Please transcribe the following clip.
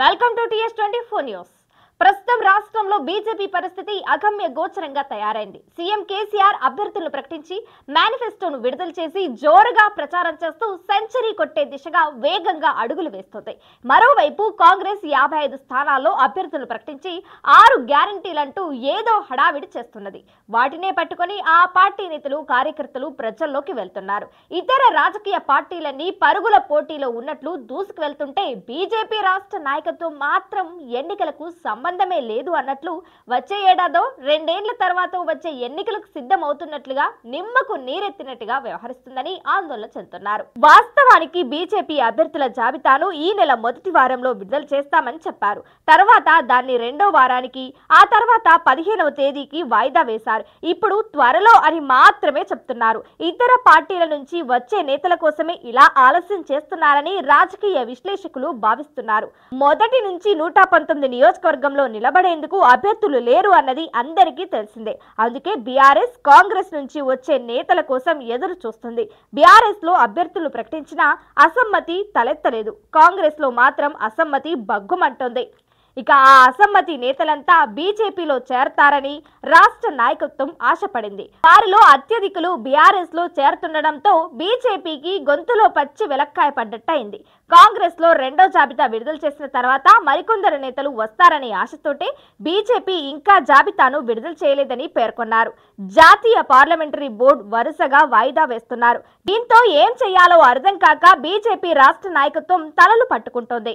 welcome to TS twenty four news ప్రస్తుతం రాష్ట్రంలో BJP పరిస్థితి అగమ్య గోచరంగా తయారైంది సీఎం కేసీఆర్ అభ్యర్థులను ప్రకటించి మేనిఫెస్టోను విడుదల చేసి జోరుగా ప్రచారం చేస్తూ సెంచరీ కొట్టే దిశగా వేగంగా అడుగులు వేస్తోంది మరోవైపు కాంగ్రెస్ యాభై ఐదు స్థానాల్లో అభ్యర్థులను ప్రకటించి ఆరు గ్యారంటీలంటూ ఏదో హడావిడి చేస్తున్నది వాటినే పట్టుకొని ఆ పార్టీ నేతలు కార్యకర్తలు ప్రజల్లోకి వెళ్తున్నారు ఇతర రాజకీయ పార్టీలన్నీ పరుగుల పోటీలో ఉన్నట్లు దూసుకు వెళ్తుంటే బీజేపీ రాష్ట్ర నాయకత్వం మాత్రం ఎన్నికలకు సంబంధించి సంబంధమే లేదు అన్నట్లు వచ్చే ఏడాదో రెండేళ్ల తర్వాత వచ్చే ఎన్నికలకు సిద్ధమవుతున్నట్లుగా నిమ్మకు నీరెత్తినట్టుగా వ్యవహరిస్తుందని ఆందోళన చెందుతున్నారు వాస్తవానికి బీజేపీ అభ్యర్థుల జాబితాను ఈ నెల మొదటి వారంలో విడుదల చేస్తామని చెప్పారు తర్వాత దాన్ని రెండో వారానికి ఆ తర్వాత పదిహేనవ తేదీకి వాయిదా వేశారు ఇప్పుడు త్వరలో అని మాత్రమే చెప్తున్నారు ఇతర పార్టీల నుంచి వచ్చే నేతల కోసమే ఇలా ఆలస్యం చేస్తున్నారని రాజకీయ విశ్లేషకులు భావిస్తున్నారు మొదటి నుంచి నూట పంతొమ్మిది నియోజకవర్గంలో పోరాటంలో నిలబడేందుకు అభ్యర్థులు లేరు అన్నది అందరికీ తెలిసిందే అందుకే బీఆర్ఎస్ కాంగ్రెస్ నుంచి వచ్చే నేతల కోసం ఎదురు చూస్తుంది బీఆర్ఎస్ లో అభ్యర్థులు ప్రకటించినా అసమ్మతి తలెత్తలేదు కాంగ్రెస్ లో మాత్రం అసమ్మతి బగ్గుమంటోంది ఇక ఆ అసమ్మతి నేతలంతా బీజేపీలో చేరతారని రాష్ట్ర నాయకత్వం ఆశపడింది వారిలో అత్యధికులు బీఆర్ఎస్ లో చేరుతుండడంతో బీజేపీకి గొంతులో పచ్చి వెలక్కాయ పడ్డట్టయింది కాంగ్రెస్ లో రెండో జాబితా విడుదల చేసిన తర్వాత మరికొందరు నేతలు వస్తారనే ఆశతోటే బీజేపీ ఇంకా జాబితాను విడుదల చేయలేదని పేర్కొన్నారు జాతీయ పార్లమెంటరీ బోర్డు వరుసగా వాయిదా వేస్తున్నారు దీంతో ఏం చేయాలో అర్థం కాక బీజేపీ రాష్ట్ర నాయకత్వం తలలు పట్టుకుంటోంది